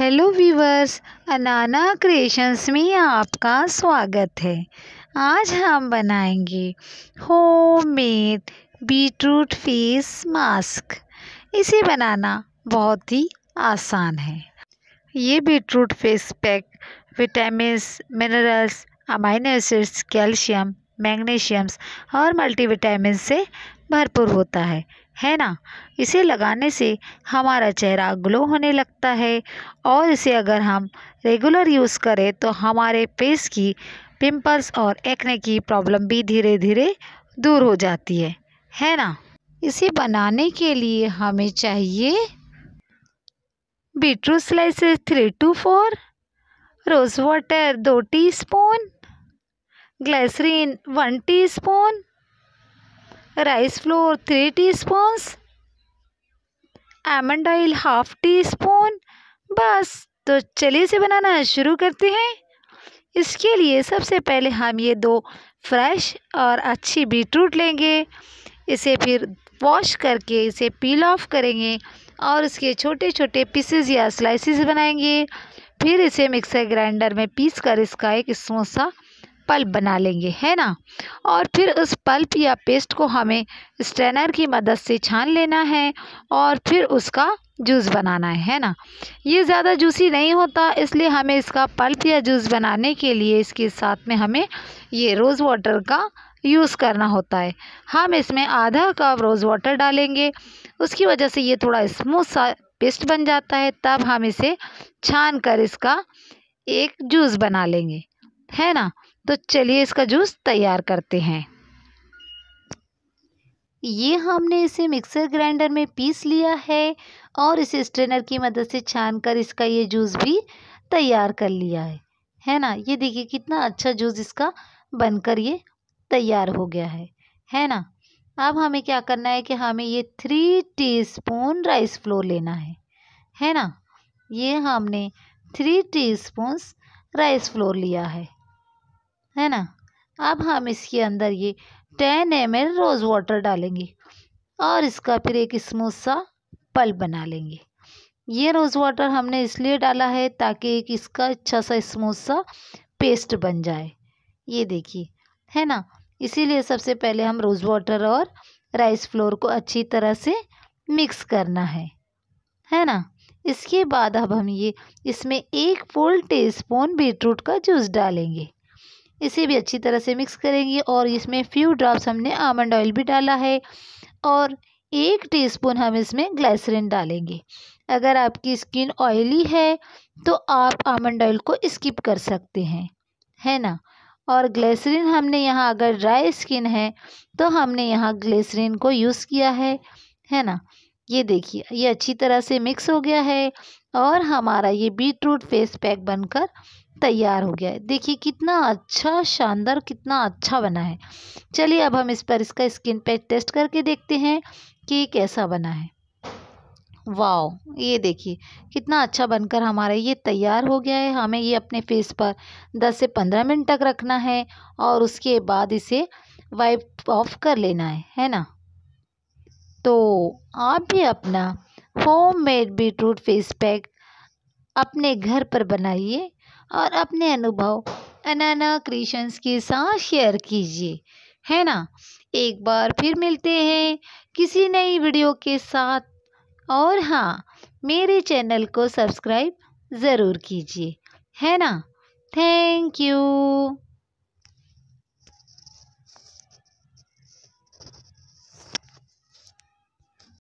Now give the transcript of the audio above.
hello viewers अनाना creations में आपका स्वागत है आज हम बनाएंगे होममेड बीटरूट फेस मास्क इसे बनाना बहुत ही आसान है ये beetroot face pack vitamin minerals amino acids calcium magnesiums और मल्टीविटामिन से भरपूर होता है है ना इसे लगाने से हमारा चेहरा ग्लो होने लगता है और इसे अगर हम रेगुलर यूज़ करें तो हमारे फेस की पिंपल्स और एक्ने की प्रॉब्लम भी धीरे धीरे दूर हो जाती है है ना इसे बनाने के लिए हमें चाहिए beetroot slices three two four rose water दो teaspoon glycerine one teaspoon rice flour three teaspoons almond oil half teaspoon बस तो चलिए इसे बनाना शुरू करते हैं इसके लिए सबसे पहले हम ये दो फ्रेश और अच्छी बीटरूट लेंगे इसे फिर वॉश करके इसे पील ऑफ करेंगे और इसके छोटे छोटे पीसेस या स्लाइसेस बनाएंगे फिर इसे मिक्सर ग्राइंडर में पीस कर इसका एक स्मोसा पल्प बना लेंगे है ना और फिर उस पल्प या पेस्ट को हमें स्ट्रेनर की मदद से छान लेना है और फिर उसका जूस बनाना है है ना ये ज़्यादा जूसी नहीं होता इसलिए हमें इसका पल्प या जूस बनाने के लिए इसके साथ में हमें ये रोज़ वाटर का यूज़ करना होता है हम इसमें आधा कप रोज़ वाटर डालेंगे उसकी वजह से ये थोड़ा स्मूथ सा पेस्ट बन जाता है तब हम इसे छान कर इसका एक जूस बना लेंगे है ना तो चलिए इसका जूस तैयार करते हैं ये हमने इसे मिक्सर ग्राइंडर में पीस लिया है और इसे स्ट्रेनर की मदद से छानकर इसका ये जूस भी तैयार कर लिया है है ना ये देखिए कितना अच्छा जूस इसका बनकर ये तैयार हो गया है है ना अब हमें क्या करना है कि हमें ये थ्री टीस्पून राइस फ्लोर लेना है है ना ये हमने थ्री टीस्पून राइस फ्लोर लिया है है ना अब हम इसके अंदर ये ten M L rose water डालेंगे और इसका फिर एक स्मूथ सा पल्प बना लेंगे ये रोज़ वाटर हमने इसलिए डाला है ताकि एक इसका अच्छा सा स्मूथ सा पेस्ट बन जाए ये देखिए है ना इसीलिए सबसे पहले हम रोज़ वाटर और राइस फ्लोर को अच्छी तरह से मिक्स करना है है ना इसके बाद अब हम ये इसमें एक फुल टी स्पून बीटरूट का जूस डालेंगे इसे भी अच्छी तरह से मिक्स करेंगे और इसमें फ्यू ड्रॉप्स हमने आमंड ऑयल भी डाला है और एक टीस्पून हम इसमें ग्लाइसरीन डालेंगे अगर आपकी स्किन ऑयली है तो आप आमंड ऑयल को स्किप कर सकते हैं है ना और ग्लेसरीन हमने यहाँ अगर ड्राई स्किन है तो हमने यहाँ ग्लेसरीन को यूज़ किया है है ना ये देखिए ये अच्छी तरह से मिक्स हो गया है और हमारा ये बीट रूट फेस पैक बनकर तैयार हो गया है देखिए कितना अच्छा शानदार कितना अच्छा बना है चलिए अब हम इस पर इसका स्किन पैक टेस्ट करके देखते हैं कि कैसा बना है वाओ ये देखिए कितना अच्छा बनकर हमारा ये तैयार हो गया है हमें ये अपने फेस पर 10 से 15 मिनट तक रखना है और उसके बाद इसे वाइप ऑफ कर लेना है है ना तो आप भी अपना home made beetroot face pack अपने घर पर बनाइए और अपने अनुभव अनाना क्रिएशंस के साथ शेयर कीजिए है ना एक बार फिर मिलते हैं किसी नई वीडियो के साथ और हाँ मेरे चैनल को सब्सक्राइब ज़रूर कीजिए है ना थैंक यू